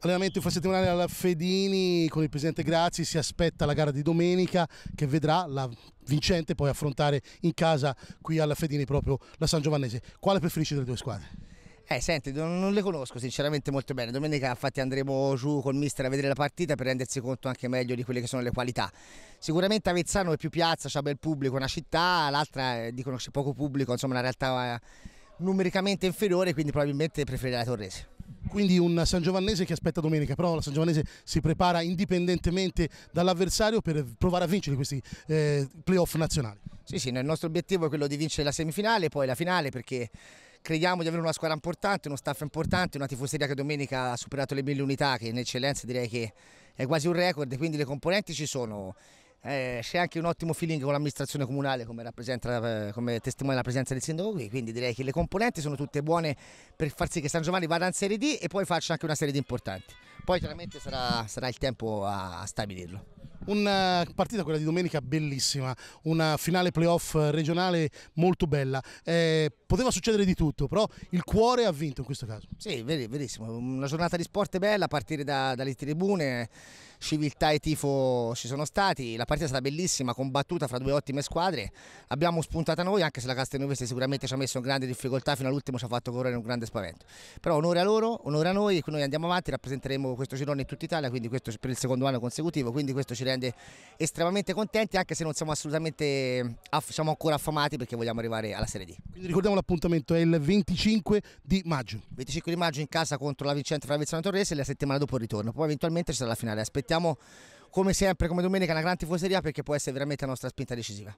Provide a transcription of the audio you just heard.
Allenamento infrasettimanale alla Fedini con il presidente Grazi, si aspetta la gara di domenica che vedrà la vincente poi affrontare in casa qui alla Fedini proprio la San Giovannese. Quale preferisci delle due squadre? Eh, senti, non le conosco sinceramente molto bene. Domenica, infatti, andremo giù col mister a vedere la partita per rendersi conto anche meglio di quelle che sono le qualità. Sicuramente Avezzano è più piazza, c'ha bel pubblico, una città, l'altra eh, dicono c'è poco pubblico, insomma, una realtà eh, numericamente inferiore, quindi probabilmente preferirei la Torrese quindi un San Giovannese che aspetta domenica, però la San Giovannese si prepara indipendentemente dall'avversario per provare a vincere questi eh, playoff nazionali. Sì, sì, il nostro obiettivo è quello di vincere la semifinale e poi la finale perché crediamo di avere una squadra importante, uno staff importante, una tifoseria che domenica ha superato le mille unità che in eccellenza direi che è quasi un record, quindi le componenti ci sono eh, c'è anche un ottimo feeling con l'amministrazione comunale come, eh, come testimonia la presenza del sindaco qui, quindi direi che le componenti sono tutte buone per far sì che San Giovanni vada in Serie D e poi faccia anche una Serie D importante. Poi chiaramente sarà, sarà il tempo a, a stabilirlo. Una eh, partita, quella di domenica, bellissima, una finale playoff eh, regionale molto bella. Eh, poteva succedere di tutto, però il cuore ha vinto in questo caso. Sì, verissimo. Una giornata di sport bella a partire da, dalle tribune civiltà e tifo ci sono stati, la partita è stata bellissima, combattuta fra due ottime squadre, abbiamo spuntata noi anche se la Castelnovese sicuramente ci ha messo in grande difficoltà fino all'ultimo ci ha fatto correre un grande spavento, però onore a loro, onore a noi, noi andiamo avanti, rappresenteremo questo girone in tutta Italia, quindi questo per il secondo anno consecutivo, quindi questo ci rende estremamente contenti anche se non siamo assolutamente siamo ancora affamati perché vogliamo arrivare alla Serie D. Quindi ricordiamo l'appuntamento è il 25 di maggio. 25 di maggio in casa contro la Vicente Fravezzano Torres e la settimana dopo il ritorno, poi eventualmente ci sarà la finale, aspettiamo aspettiamo come sempre, come domenica, una grande tifoseria perché può essere veramente la nostra spinta decisiva.